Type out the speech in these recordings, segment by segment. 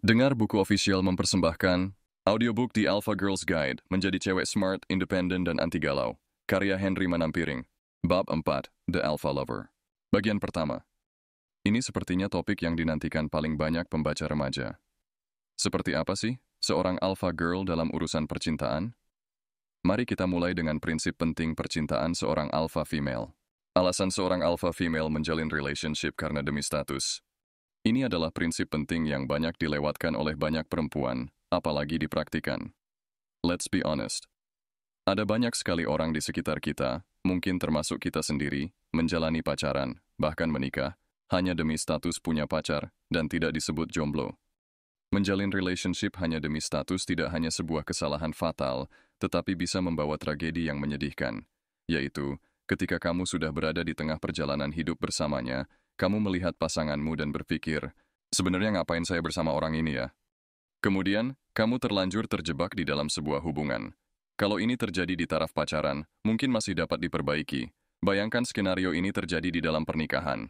Dengar buku official mempersembahkan audiobook The Alpha Girls Guide menjadi cewek smart, independen, dan anti galau. Karya Henry Manampiring. Bab 4, The Alpha Lover. Bagian pertama. Ini sepertinya topik yang dinantikan paling banyak pembaca remaja. Seperti apa sih seorang alpha girl dalam urusan percintaan? Mari kita mulai dengan prinsip penting percintaan seorang alpha female. Alasan seorang alpha female menjalin relationship karena demi status, ini adalah prinsip penting yang banyak dilewatkan oleh banyak perempuan, apalagi dipraktikan. Let's be honest. Ada banyak sekali orang di sekitar kita, mungkin termasuk kita sendiri, menjalani pacaran, bahkan menikah, hanya demi status punya pacar, dan tidak disebut jomblo. Menjalin relationship hanya demi status tidak hanya sebuah kesalahan fatal, tetapi bisa membawa tragedi yang menyedihkan, yaitu ketika kamu sudah berada di tengah perjalanan hidup bersamanya, kamu melihat pasanganmu dan berpikir, sebenarnya ngapain saya bersama orang ini ya? Kemudian, kamu terlanjur terjebak di dalam sebuah hubungan. Kalau ini terjadi di taraf pacaran, mungkin masih dapat diperbaiki. Bayangkan skenario ini terjadi di dalam pernikahan.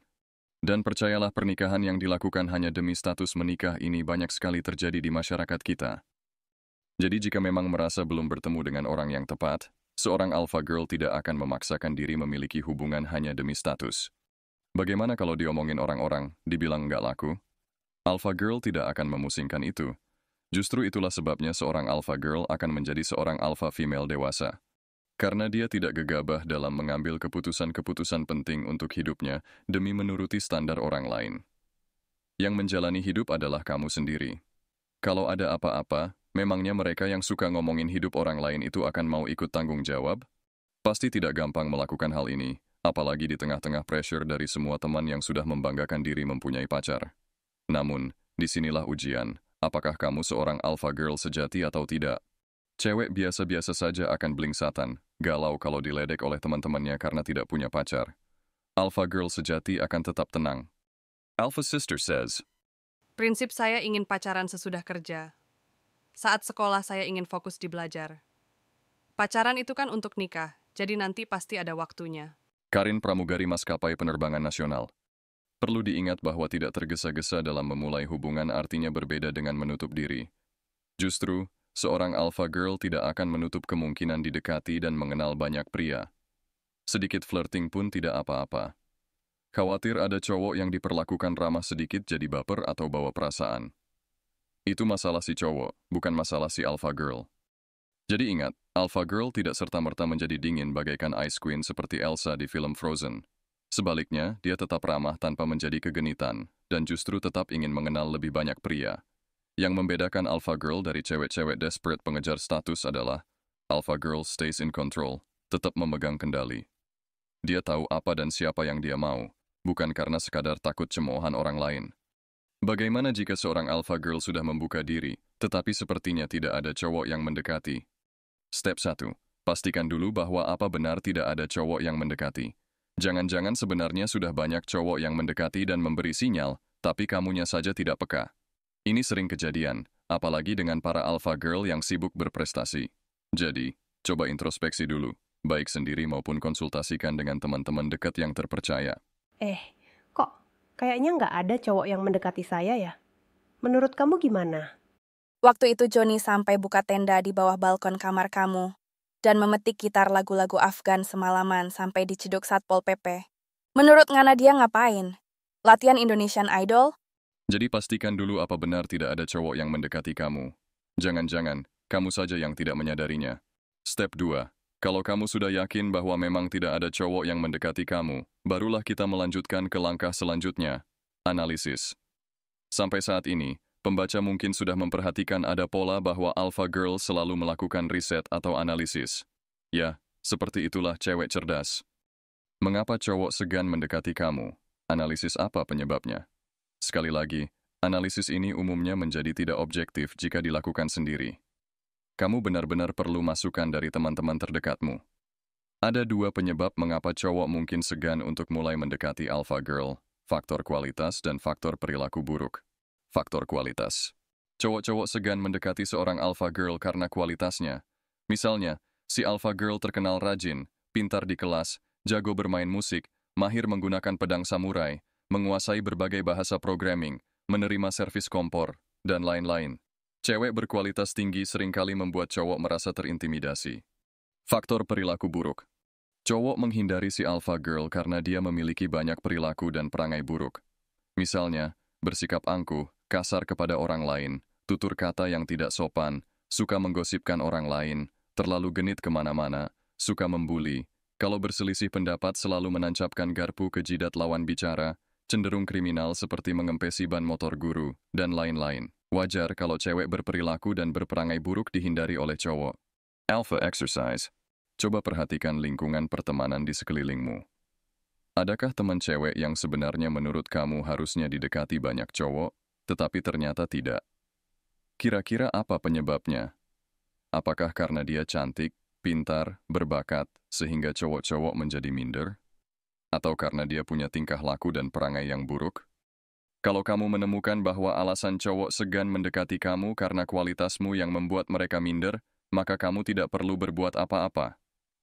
Dan percayalah pernikahan yang dilakukan hanya demi status menikah ini banyak sekali terjadi di masyarakat kita. Jadi jika memang merasa belum bertemu dengan orang yang tepat, seorang alpha girl tidak akan memaksakan diri memiliki hubungan hanya demi status. Bagaimana kalau diomongin orang-orang, dibilang nggak laku? Alpha Girl tidak akan memusingkan itu. Justru itulah sebabnya seorang Alpha Girl akan menjadi seorang Alpha Female dewasa. Karena dia tidak gegabah dalam mengambil keputusan-keputusan penting untuk hidupnya demi menuruti standar orang lain. Yang menjalani hidup adalah kamu sendiri. Kalau ada apa-apa, memangnya mereka yang suka ngomongin hidup orang lain itu akan mau ikut tanggung jawab? Pasti tidak gampang melakukan hal ini, apalagi di tengah-tengah pressure dari semua teman yang sudah membanggakan diri mempunyai pacar. Namun, disinilah ujian, apakah kamu seorang alpha girl sejati atau tidak. Cewek biasa-biasa saja akan bling-satan, galau kalau diledek oleh teman-temannya karena tidak punya pacar. Alpha girl sejati akan tetap tenang. Alpha sister says, Prinsip saya ingin pacaran sesudah kerja. Saat sekolah saya ingin fokus di belajar. Pacaran itu kan untuk nikah, jadi nanti pasti ada waktunya. Karin Pramugari Maskapai Penerbangan Nasional. Perlu diingat bahwa tidak tergesa-gesa dalam memulai hubungan artinya berbeda dengan menutup diri. Justru, seorang alpha girl tidak akan menutup kemungkinan didekati dan mengenal banyak pria. Sedikit flirting pun tidak apa-apa. Khawatir ada cowok yang diperlakukan ramah sedikit jadi baper atau bawa perasaan. Itu masalah si cowok, bukan masalah si alpha girl. Jadi ingat, Alpha Girl tidak serta-merta menjadi dingin bagaikan Ice Queen seperti Elsa di film Frozen. Sebaliknya, dia tetap ramah tanpa menjadi kegenitan, dan justru tetap ingin mengenal lebih banyak pria. Yang membedakan Alpha Girl dari cewek-cewek desperate pengejar status adalah Alpha Girl stays in control, tetap memegang kendali. Dia tahu apa dan siapa yang dia mau, bukan karena sekadar takut cemoohan orang lain. Bagaimana jika seorang Alpha Girl sudah membuka diri, tetapi sepertinya tidak ada cowok yang mendekati, Step 1. Pastikan dulu bahwa apa benar tidak ada cowok yang mendekati. Jangan-jangan sebenarnya sudah banyak cowok yang mendekati dan memberi sinyal, tapi kamunya saja tidak peka. Ini sering kejadian, apalagi dengan para alpha girl yang sibuk berprestasi. Jadi, coba introspeksi dulu, baik sendiri maupun konsultasikan dengan teman-teman dekat yang terpercaya. Eh, kok kayaknya nggak ada cowok yang mendekati saya ya? Menurut kamu gimana? Waktu itu Joni sampai buka tenda di bawah balkon kamar kamu dan memetik gitar lagu-lagu Afgan semalaman sampai diciduk Satpol PP. Menurut Ngana dia ngapain? Latihan Indonesian Idol? Jadi pastikan dulu apa benar tidak ada cowok yang mendekati kamu. Jangan-jangan, kamu saja yang tidak menyadarinya. Step 2. Kalau kamu sudah yakin bahwa memang tidak ada cowok yang mendekati kamu, barulah kita melanjutkan ke langkah selanjutnya, analisis. Sampai saat ini, Pembaca mungkin sudah memperhatikan ada pola bahwa alpha girl selalu melakukan riset atau analisis. Ya, seperti itulah cewek cerdas. Mengapa cowok segan mendekati kamu? Analisis apa penyebabnya? Sekali lagi, analisis ini umumnya menjadi tidak objektif jika dilakukan sendiri. Kamu benar-benar perlu masukan dari teman-teman terdekatmu. Ada dua penyebab mengapa cowok mungkin segan untuk mulai mendekati alpha girl, faktor kualitas dan faktor perilaku buruk. Faktor kualitas. Cowok-cowok segan mendekati seorang alpha girl karena kualitasnya. Misalnya, si alpha girl terkenal rajin, pintar di kelas, jago bermain musik, mahir menggunakan pedang samurai, menguasai berbagai bahasa programming, menerima servis kompor, dan lain-lain. Cewek berkualitas tinggi seringkali membuat cowok merasa terintimidasi. Faktor perilaku buruk. Cowok menghindari si alpha girl karena dia memiliki banyak perilaku dan perangai buruk. Misalnya, bersikap angkuh, kasar kepada orang lain, tutur kata yang tidak sopan, suka menggosipkan orang lain, terlalu genit kemana-mana, suka membuli. Kalau berselisih pendapat selalu menancapkan garpu ke jidat lawan bicara, cenderung kriminal seperti mengempesi ban motor guru, dan lain-lain. Wajar kalau cewek berperilaku dan berperangai buruk dihindari oleh cowok. Alpha Exercise Coba perhatikan lingkungan pertemanan di sekelilingmu. Adakah teman cewek yang sebenarnya menurut kamu harusnya didekati banyak cowok, tetapi ternyata tidak? Kira-kira apa penyebabnya? Apakah karena dia cantik, pintar, berbakat, sehingga cowok-cowok menjadi minder? Atau karena dia punya tingkah laku dan perangai yang buruk? Kalau kamu menemukan bahwa alasan cowok segan mendekati kamu karena kualitasmu yang membuat mereka minder, maka kamu tidak perlu berbuat apa-apa.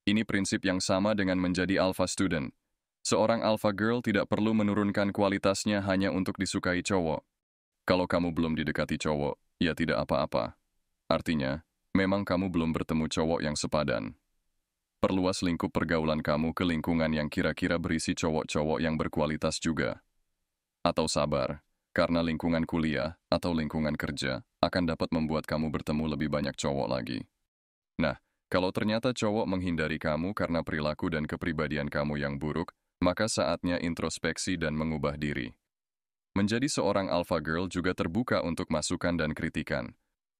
Ini prinsip yang sama dengan menjadi alpha student – Seorang alpha girl tidak perlu menurunkan kualitasnya hanya untuk disukai cowok. Kalau kamu belum didekati cowok, ya tidak apa-apa. Artinya, memang kamu belum bertemu cowok yang sepadan. Perluas lingkup pergaulan kamu ke lingkungan yang kira-kira berisi cowok-cowok yang berkualitas juga. Atau sabar, karena lingkungan kuliah atau lingkungan kerja akan dapat membuat kamu bertemu lebih banyak cowok lagi. Nah, kalau ternyata cowok menghindari kamu karena perilaku dan kepribadian kamu yang buruk, maka saatnya introspeksi dan mengubah diri. Menjadi seorang alpha girl juga terbuka untuk masukan dan kritikan.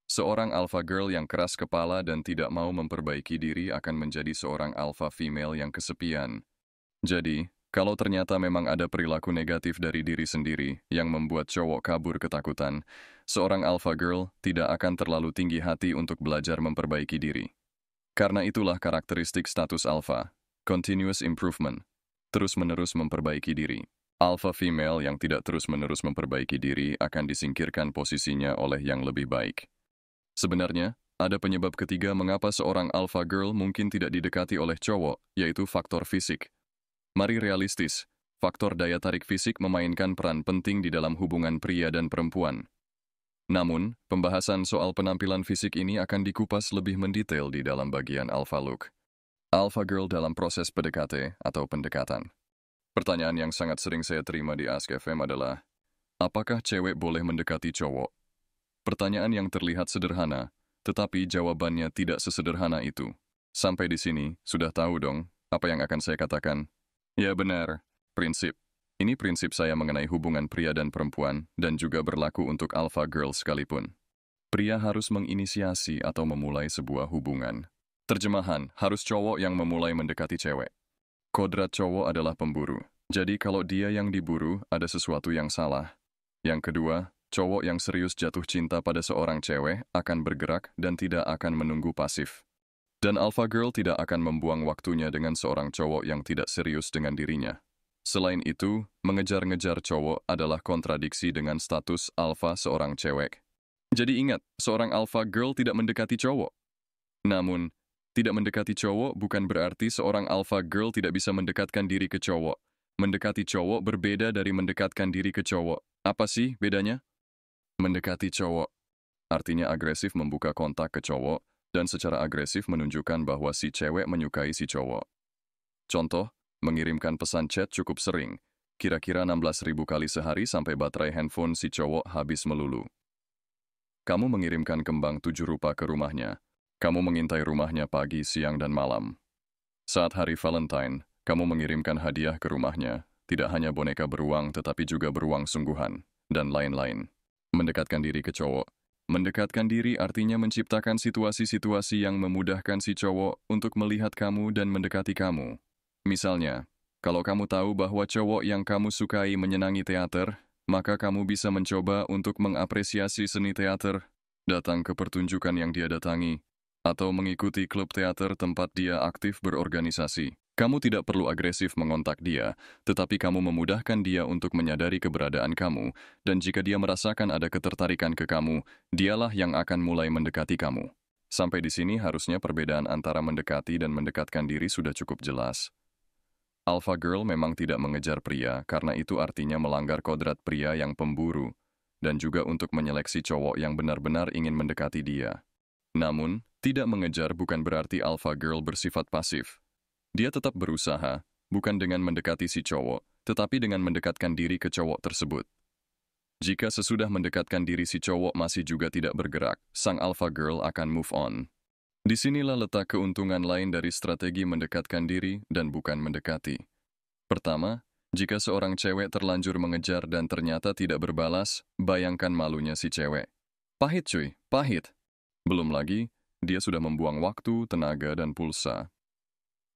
Seorang alpha girl yang keras kepala dan tidak mau memperbaiki diri akan menjadi seorang alpha female yang kesepian. Jadi, kalau ternyata memang ada perilaku negatif dari diri sendiri yang membuat cowok kabur ketakutan, seorang alpha girl tidak akan terlalu tinggi hati untuk belajar memperbaiki diri. Karena itulah karakteristik status alpha, continuous improvement, terus-menerus memperbaiki diri. Alpha female yang tidak terus-menerus memperbaiki diri akan disingkirkan posisinya oleh yang lebih baik. Sebenarnya, ada penyebab ketiga mengapa seorang alpha girl mungkin tidak didekati oleh cowok, yaitu faktor fisik. Mari realistis, faktor daya tarik fisik memainkan peran penting di dalam hubungan pria dan perempuan. Namun, pembahasan soal penampilan fisik ini akan dikupas lebih mendetail di dalam bagian alpha look. Alpha Girl dalam proses PDKT atau pendekatan. Pertanyaan yang sangat sering saya terima di Ask FM adalah, apakah cewek boleh mendekati cowok? Pertanyaan yang terlihat sederhana, tetapi jawabannya tidak sesederhana itu. Sampai di sini, sudah tahu dong apa yang akan saya katakan? Ya benar, prinsip. Ini prinsip saya mengenai hubungan pria dan perempuan dan juga berlaku untuk alpha girl sekalipun. Pria harus menginisiasi atau memulai sebuah hubungan, Terjemahan, harus cowok yang memulai mendekati cewek. Kodrat cowok adalah pemburu. Jadi kalau dia yang diburu, ada sesuatu yang salah. Yang kedua, cowok yang serius jatuh cinta pada seorang cewek akan bergerak dan tidak akan menunggu pasif. Dan alpha girl tidak akan membuang waktunya dengan seorang cowok yang tidak serius dengan dirinya. Selain itu, mengejar-ngejar cowok adalah kontradiksi dengan status alpha seorang cewek. Jadi ingat, seorang alpha girl tidak mendekati cowok. Namun, tidak mendekati cowok bukan berarti seorang alpha girl tidak bisa mendekatkan diri ke cowok. Mendekati cowok berbeda dari mendekatkan diri ke cowok. Apa sih bedanya? Mendekati cowok. Artinya agresif membuka kontak ke cowok, dan secara agresif menunjukkan bahwa si cewek menyukai si cowok. Contoh, mengirimkan pesan chat cukup sering, kira-kira 16.000 kali sehari sampai baterai handphone si cowok habis melulu. Kamu mengirimkan kembang tujuh rupa ke rumahnya, kamu mengintai rumahnya pagi, siang, dan malam. Saat hari Valentine, kamu mengirimkan hadiah ke rumahnya, tidak hanya boneka beruang tetapi juga beruang sungguhan, dan lain-lain. Mendekatkan diri ke cowok. Mendekatkan diri artinya menciptakan situasi-situasi yang memudahkan si cowok untuk melihat kamu dan mendekati kamu. Misalnya, kalau kamu tahu bahwa cowok yang kamu sukai menyenangi teater, maka kamu bisa mencoba untuk mengapresiasi seni teater, datang ke pertunjukan yang dia datangi, atau mengikuti klub teater tempat dia aktif berorganisasi. Kamu tidak perlu agresif mengontak dia, tetapi kamu memudahkan dia untuk menyadari keberadaan kamu, dan jika dia merasakan ada ketertarikan ke kamu, dialah yang akan mulai mendekati kamu. Sampai di sini harusnya perbedaan antara mendekati dan mendekatkan diri sudah cukup jelas. Alpha Girl memang tidak mengejar pria, karena itu artinya melanggar kodrat pria yang pemburu, dan juga untuk menyeleksi cowok yang benar-benar ingin mendekati dia. Namun, tidak mengejar bukan berarti alpha girl bersifat pasif. Dia tetap berusaha, bukan dengan mendekati si cowok, tetapi dengan mendekatkan diri ke cowok tersebut. Jika sesudah mendekatkan diri si cowok masih juga tidak bergerak, sang alpha girl akan move on. Disinilah letak keuntungan lain dari strategi mendekatkan diri dan bukan mendekati. Pertama, jika seorang cewek terlanjur mengejar dan ternyata tidak berbalas, bayangkan malunya si cewek. Pahit cuy, pahit. Belum lagi, dia sudah membuang waktu, tenaga, dan pulsa.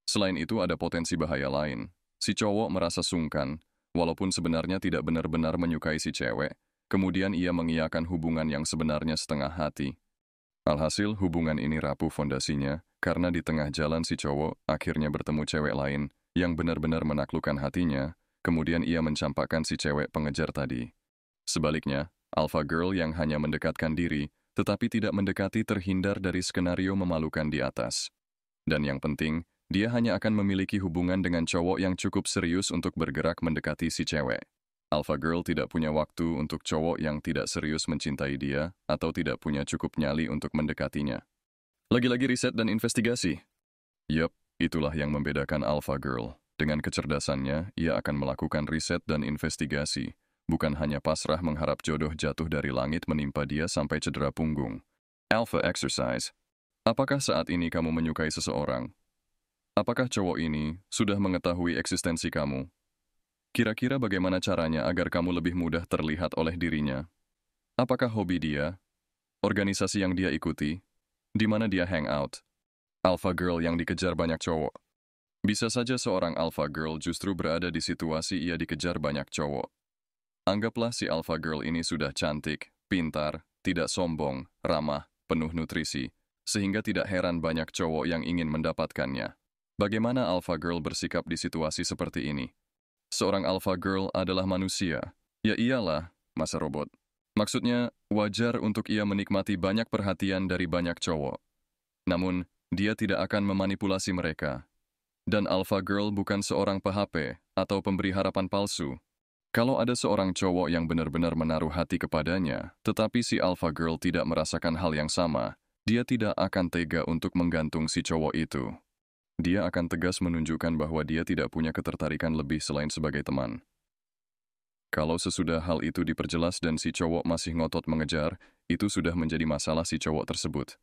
Selain itu ada potensi bahaya lain. Si cowok merasa sungkan, walaupun sebenarnya tidak benar-benar menyukai si cewek, kemudian ia mengiakan hubungan yang sebenarnya setengah hati. Alhasil hubungan ini rapuh fondasinya, karena di tengah jalan si cowok akhirnya bertemu cewek lain yang benar-benar menaklukkan hatinya, kemudian ia mencampakkan si cewek pengejar tadi. Sebaliknya, Alpha Girl yang hanya mendekatkan diri tetapi tidak mendekati terhindar dari skenario memalukan di atas. Dan yang penting, dia hanya akan memiliki hubungan dengan cowok yang cukup serius untuk bergerak mendekati si cewek. Alpha Girl tidak punya waktu untuk cowok yang tidak serius mencintai dia atau tidak punya cukup nyali untuk mendekatinya. Lagi-lagi riset dan investigasi. Yup, itulah yang membedakan Alpha Girl. Dengan kecerdasannya, ia akan melakukan riset dan investigasi, bukan hanya pasrah mengharap jodoh jatuh dari langit menimpa dia sampai cedera punggung. Alpha Exercise Apakah saat ini kamu menyukai seseorang? Apakah cowok ini sudah mengetahui eksistensi kamu? Kira-kira bagaimana caranya agar kamu lebih mudah terlihat oleh dirinya? Apakah hobi dia? Organisasi yang dia ikuti? Di mana dia hangout? Alpha girl yang dikejar banyak cowok. Bisa saja seorang alpha girl justru berada di situasi ia dikejar banyak cowok. Anggaplah si alpha girl ini sudah cantik, pintar, tidak sombong, ramah, penuh nutrisi, sehingga tidak heran banyak cowok yang ingin mendapatkannya. Bagaimana alpha girl bersikap di situasi seperti ini? Seorang alpha girl adalah manusia. Ya iyalah, masa robot. Maksudnya, wajar untuk ia menikmati banyak perhatian dari banyak cowok. Namun, dia tidak akan memanipulasi mereka. Dan alpha girl bukan seorang PHP atau pemberi harapan palsu, kalau ada seorang cowok yang benar-benar menaruh hati kepadanya, tetapi si alpha girl tidak merasakan hal yang sama, dia tidak akan tega untuk menggantung si cowok itu. Dia akan tegas menunjukkan bahwa dia tidak punya ketertarikan lebih selain sebagai teman. Kalau sesudah hal itu diperjelas dan si cowok masih ngotot mengejar, itu sudah menjadi masalah si cowok tersebut.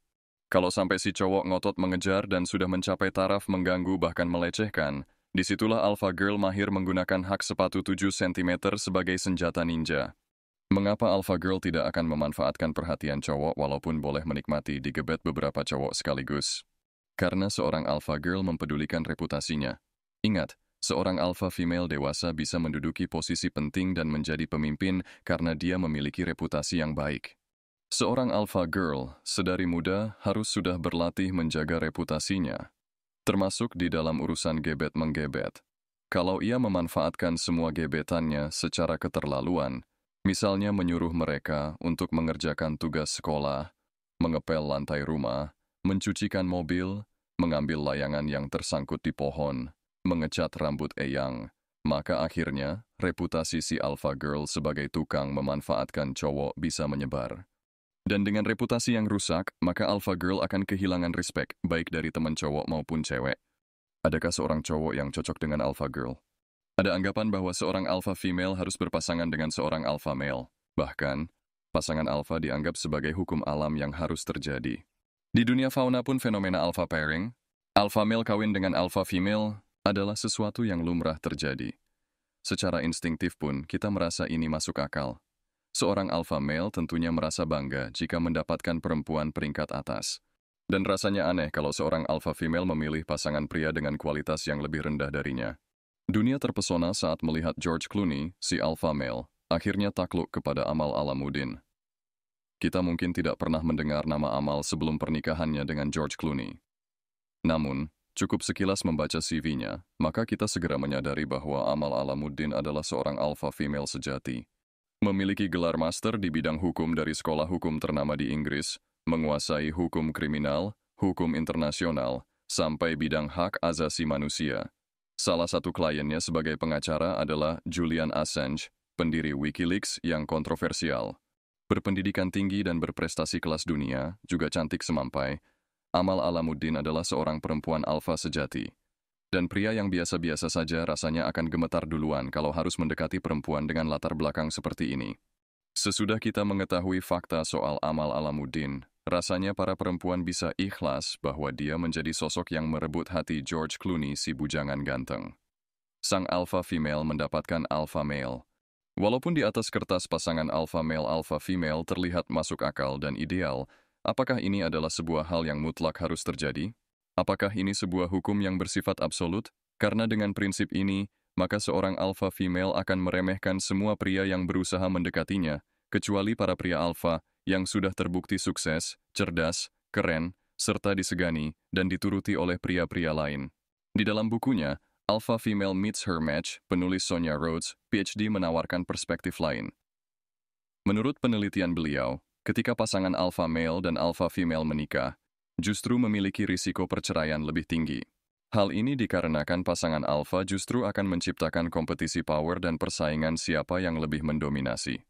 Kalau sampai si cowok ngotot mengejar dan sudah mencapai taraf mengganggu bahkan melecehkan, Disitulah Alpha Girl mahir menggunakan hak sepatu 7 cm sebagai senjata ninja. Mengapa Alpha Girl tidak akan memanfaatkan perhatian cowok walaupun boleh menikmati digebet beberapa cowok sekaligus? Karena seorang Alpha Girl mempedulikan reputasinya. Ingat, seorang Alpha Female dewasa bisa menduduki posisi penting dan menjadi pemimpin karena dia memiliki reputasi yang baik. Seorang Alpha Girl, sedari muda, harus sudah berlatih menjaga reputasinya, termasuk di dalam urusan gebet-menggebet. Kalau ia memanfaatkan semua gebetannya secara keterlaluan, misalnya menyuruh mereka untuk mengerjakan tugas sekolah, mengepel lantai rumah, mencucikan mobil, mengambil layangan yang tersangkut di pohon, mengecat rambut Eyang, maka akhirnya reputasi si Alpha Girl sebagai tukang memanfaatkan cowok bisa menyebar. Dan dengan reputasi yang rusak, maka alpha girl akan kehilangan respect, baik dari teman cowok maupun cewek. Adakah seorang cowok yang cocok dengan alpha girl? Ada anggapan bahwa seorang alpha female harus berpasangan dengan seorang alpha male. Bahkan, pasangan alpha dianggap sebagai hukum alam yang harus terjadi. Di dunia fauna pun fenomena alpha pairing, alpha male kawin dengan alpha female adalah sesuatu yang lumrah terjadi. Secara instingtif pun, kita merasa ini masuk akal, Seorang alpha male tentunya merasa bangga jika mendapatkan perempuan peringkat atas. Dan rasanya aneh kalau seorang alpha female memilih pasangan pria dengan kualitas yang lebih rendah darinya. Dunia terpesona saat melihat George Clooney, si alpha male, akhirnya takluk kepada Amal Alamuddin. Kita mungkin tidak pernah mendengar nama Amal sebelum pernikahannya dengan George Clooney. Namun, cukup sekilas membaca CV-nya, maka kita segera menyadari bahwa Amal Alamuddin adalah seorang alpha female sejati, Memiliki gelar master di bidang hukum dari sekolah hukum ternama di Inggris, menguasai hukum kriminal, hukum internasional, sampai bidang hak asasi manusia. Salah satu kliennya sebagai pengacara adalah Julian Assange, pendiri Wikileaks yang kontroversial. Berpendidikan tinggi dan berprestasi kelas dunia, juga cantik semampai, Amal Alamuddin adalah seorang perempuan alfa sejati. Dan pria yang biasa-biasa saja rasanya akan gemetar duluan kalau harus mendekati perempuan dengan latar belakang seperti ini. Sesudah kita mengetahui fakta soal Amal Alamuddin, rasanya para perempuan bisa ikhlas bahwa dia menjadi sosok yang merebut hati George Clooney si bujangan ganteng. Sang alpha female mendapatkan alpha male. Walaupun di atas kertas pasangan alpha male-alpha female terlihat masuk akal dan ideal, apakah ini adalah sebuah hal yang mutlak harus terjadi? Apakah ini sebuah hukum yang bersifat absolut? Karena dengan prinsip ini, maka seorang alpha female akan meremehkan semua pria yang berusaha mendekatinya, kecuali para pria alpha yang sudah terbukti sukses, cerdas, keren, serta disegani dan dituruti oleh pria-pria lain. Di dalam bukunya, Alpha Female Meets Her Match, penulis Sonia Rhodes, PhD menawarkan perspektif lain. Menurut penelitian beliau, ketika pasangan alpha male dan alpha female menikah, justru memiliki risiko perceraian lebih tinggi. Hal ini dikarenakan pasangan alfa justru akan menciptakan kompetisi power dan persaingan siapa yang lebih mendominasi.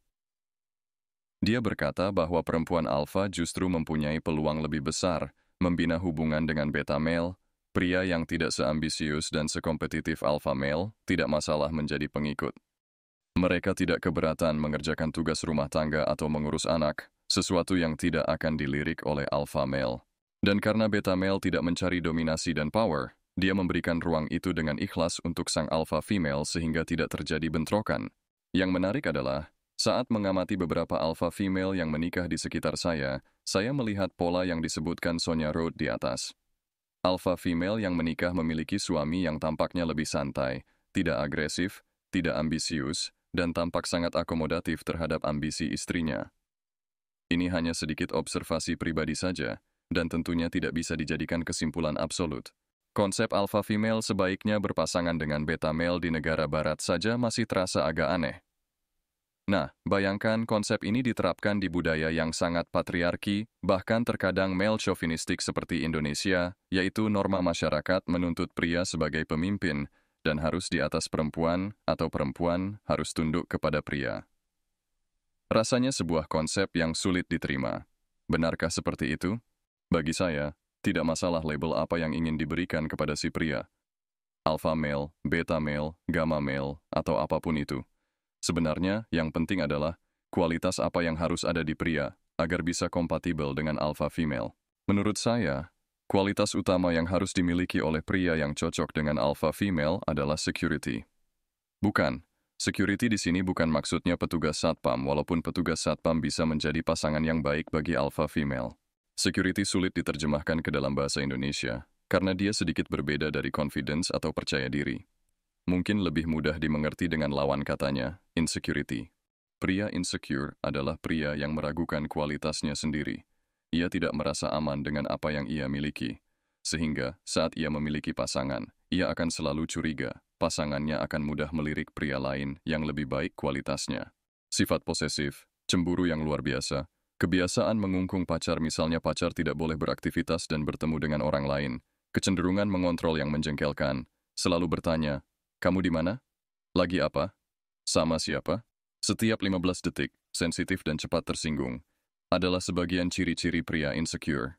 Dia berkata bahwa perempuan alfa justru mempunyai peluang lebih besar membina hubungan dengan beta male, pria yang tidak seambisius dan sekompetitif alfa male tidak masalah menjadi pengikut. Mereka tidak keberatan mengerjakan tugas rumah tangga atau mengurus anak, sesuatu yang tidak akan dilirik oleh alfa male. Dan karena beta male tidak mencari dominasi dan power, dia memberikan ruang itu dengan ikhlas untuk sang alpha female sehingga tidak terjadi bentrokan. Yang menarik adalah, saat mengamati beberapa alpha female yang menikah di sekitar saya, saya melihat pola yang disebutkan Sonya Road di atas. Alpha female yang menikah memiliki suami yang tampaknya lebih santai, tidak agresif, tidak ambisius, dan tampak sangat akomodatif terhadap ambisi istrinya. Ini hanya sedikit observasi pribadi saja, dan tentunya tidak bisa dijadikan kesimpulan absolut. Konsep alpha female sebaiknya berpasangan dengan beta male di negara barat saja masih terasa agak aneh. Nah, bayangkan konsep ini diterapkan di budaya yang sangat patriarki, bahkan terkadang male chauvinistik seperti Indonesia, yaitu norma masyarakat menuntut pria sebagai pemimpin, dan harus di atas perempuan, atau perempuan harus tunduk kepada pria. Rasanya sebuah konsep yang sulit diterima. Benarkah seperti itu? Bagi saya, tidak masalah label apa yang ingin diberikan kepada si pria. Alpha male, beta male, gamma male, atau apapun itu. Sebenarnya, yang penting adalah kualitas apa yang harus ada di pria agar bisa kompatibel dengan alpha female. Menurut saya, kualitas utama yang harus dimiliki oleh pria yang cocok dengan alpha female adalah security. Bukan, security di sini bukan maksudnya petugas satpam walaupun petugas satpam bisa menjadi pasangan yang baik bagi alpha female. Security sulit diterjemahkan ke dalam bahasa Indonesia karena dia sedikit berbeda dari confidence atau percaya diri. Mungkin lebih mudah dimengerti dengan lawan katanya, insecurity. Pria insecure adalah pria yang meragukan kualitasnya sendiri. Ia tidak merasa aman dengan apa yang ia miliki. Sehingga, saat ia memiliki pasangan, ia akan selalu curiga. Pasangannya akan mudah melirik pria lain yang lebih baik kualitasnya. Sifat posesif, cemburu yang luar biasa, Kebiasaan mengungkung pacar misalnya pacar tidak boleh beraktivitas dan bertemu dengan orang lain, kecenderungan mengontrol yang menjengkelkan, selalu bertanya, kamu di mana? Lagi apa? Sama siapa? Setiap 15 detik, sensitif dan cepat tersinggung, adalah sebagian ciri-ciri pria insecure.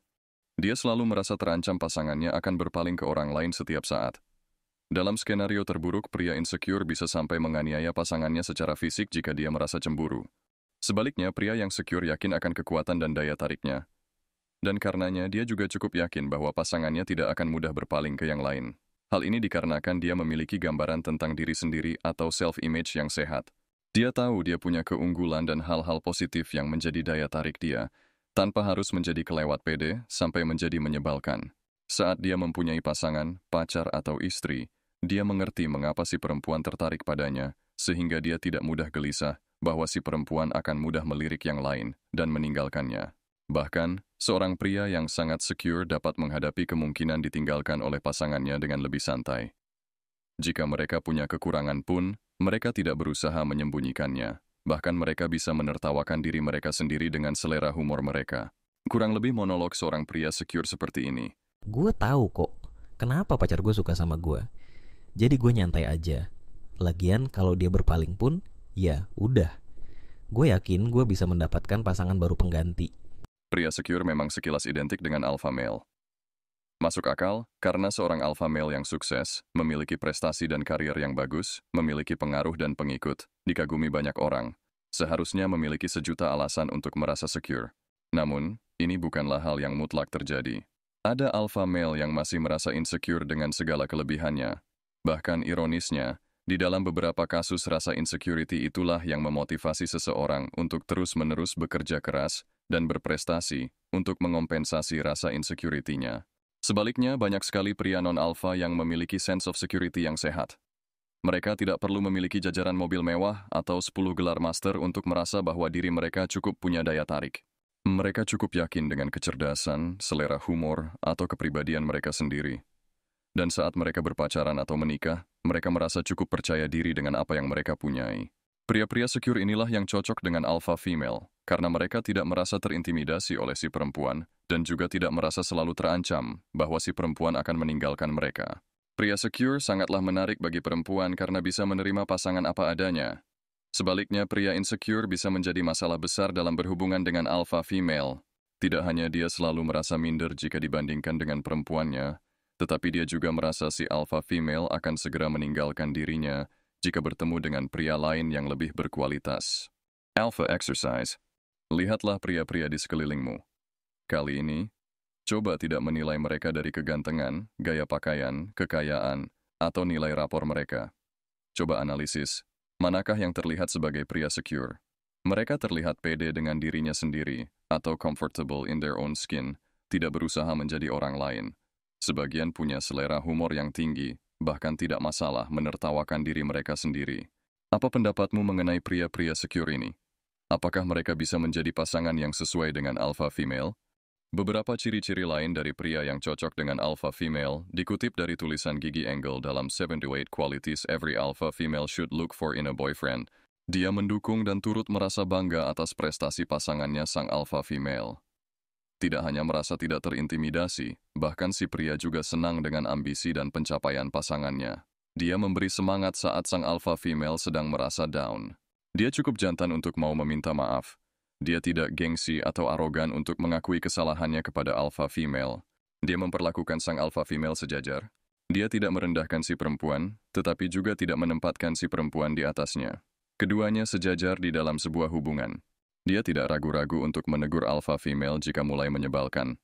Dia selalu merasa terancam pasangannya akan berpaling ke orang lain setiap saat. Dalam skenario terburuk, pria insecure bisa sampai menganiaya pasangannya secara fisik jika dia merasa cemburu. Sebaliknya, pria yang secure yakin akan kekuatan dan daya tariknya. Dan karenanya, dia juga cukup yakin bahwa pasangannya tidak akan mudah berpaling ke yang lain. Hal ini dikarenakan dia memiliki gambaran tentang diri sendiri atau self-image yang sehat. Dia tahu dia punya keunggulan dan hal-hal positif yang menjadi daya tarik dia, tanpa harus menjadi kelewat pede sampai menjadi menyebalkan. Saat dia mempunyai pasangan, pacar atau istri, dia mengerti mengapa si perempuan tertarik padanya, sehingga dia tidak mudah gelisah bahwa si perempuan akan mudah melirik yang lain dan meninggalkannya. Bahkan, seorang pria yang sangat secure dapat menghadapi kemungkinan ditinggalkan oleh pasangannya dengan lebih santai. Jika mereka punya kekurangan pun, mereka tidak berusaha menyembunyikannya. Bahkan mereka bisa menertawakan diri mereka sendiri dengan selera humor mereka. Kurang lebih monolog seorang pria secure seperti ini. Gue tahu kok, kenapa pacar gue suka sama gue. Jadi gue nyantai aja. Lagian kalau dia berpaling pun, ya udah. Gue yakin gue bisa mendapatkan pasangan baru pengganti. Pria secure memang sekilas identik dengan alpha male. Masuk akal, karena seorang alpha male yang sukses, memiliki prestasi dan karir yang bagus, memiliki pengaruh dan pengikut, dikagumi banyak orang, seharusnya memiliki sejuta alasan untuk merasa secure. Namun, ini bukanlah hal yang mutlak terjadi. Ada alpha male yang masih merasa insecure dengan segala kelebihannya. Bahkan ironisnya, di dalam beberapa kasus rasa insecurity itulah yang memotivasi seseorang untuk terus-menerus bekerja keras dan berprestasi untuk mengompensasi rasa insecurity-nya. Sebaliknya, banyak sekali pria non alpha yang memiliki sense of security yang sehat. Mereka tidak perlu memiliki jajaran mobil mewah atau 10 gelar master untuk merasa bahwa diri mereka cukup punya daya tarik. Mereka cukup yakin dengan kecerdasan, selera humor, atau kepribadian mereka sendiri. Dan saat mereka berpacaran atau menikah, mereka merasa cukup percaya diri dengan apa yang mereka punyai. Pria-pria secure inilah yang cocok dengan alpha female, karena mereka tidak merasa terintimidasi oleh si perempuan dan juga tidak merasa selalu terancam bahwa si perempuan akan meninggalkan mereka. Pria secure sangatlah menarik bagi perempuan karena bisa menerima pasangan apa adanya. Sebaliknya, pria insecure bisa menjadi masalah besar dalam berhubungan dengan alpha female. Tidak hanya dia selalu merasa minder jika dibandingkan dengan perempuannya, tetapi dia juga merasa si alpha female akan segera meninggalkan dirinya jika bertemu dengan pria lain yang lebih berkualitas. Alpha exercise. Lihatlah pria-pria di sekelilingmu. Kali ini, coba tidak menilai mereka dari kegantengan, gaya pakaian, kekayaan, atau nilai rapor mereka. Coba analisis, manakah yang terlihat sebagai pria secure? Mereka terlihat pede dengan dirinya sendiri atau comfortable in their own skin, tidak berusaha menjadi orang lain. Sebagian punya selera humor yang tinggi, bahkan tidak masalah menertawakan diri mereka sendiri. Apa pendapatmu mengenai pria-pria secure ini? Apakah mereka bisa menjadi pasangan yang sesuai dengan alpha female? Beberapa ciri-ciri lain dari pria yang cocok dengan alpha female dikutip dari tulisan Gigi Engel dalam 78 Qualities Every Alpha Female Should Look For in a Boyfriend. Dia mendukung dan turut merasa bangga atas prestasi pasangannya sang alpha female. Tidak hanya merasa tidak terintimidasi, bahkan si pria juga senang dengan ambisi dan pencapaian pasangannya. Dia memberi semangat saat sang alpha female sedang merasa down. Dia cukup jantan untuk mau meminta maaf. Dia tidak gengsi atau arogan untuk mengakui kesalahannya kepada alpha female. Dia memperlakukan sang alpha female sejajar. Dia tidak merendahkan si perempuan, tetapi juga tidak menempatkan si perempuan di atasnya. Keduanya sejajar di dalam sebuah hubungan. Dia tidak ragu-ragu untuk menegur alpha female jika mulai menyebalkan.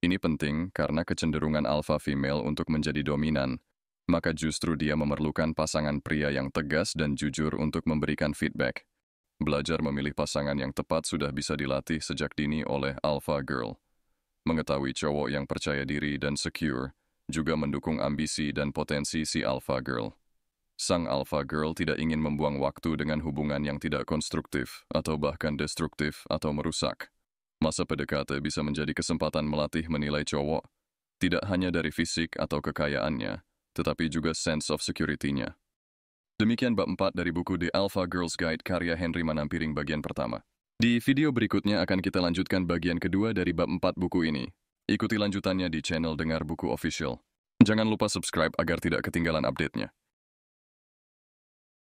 Ini penting karena kecenderungan alpha female untuk menjadi dominan, maka justru dia memerlukan pasangan pria yang tegas dan jujur untuk memberikan feedback. Belajar memilih pasangan yang tepat sudah bisa dilatih sejak dini oleh alpha girl. Mengetahui cowok yang percaya diri dan secure juga mendukung ambisi dan potensi si alpha girl. Sang alpha girl tidak ingin membuang waktu dengan hubungan yang tidak konstruktif atau bahkan destruktif atau merusak. Masa PDKT bisa menjadi kesempatan melatih menilai cowok, tidak hanya dari fisik atau kekayaannya, tetapi juga sense of security-nya. Demikian bab 4 dari buku The Alpha Girls Guide karya Henry Manampiring bagian pertama. Di video berikutnya akan kita lanjutkan bagian kedua dari bab 4 buku ini. Ikuti lanjutannya di channel Dengar Buku Official. Jangan lupa subscribe agar tidak ketinggalan update-nya.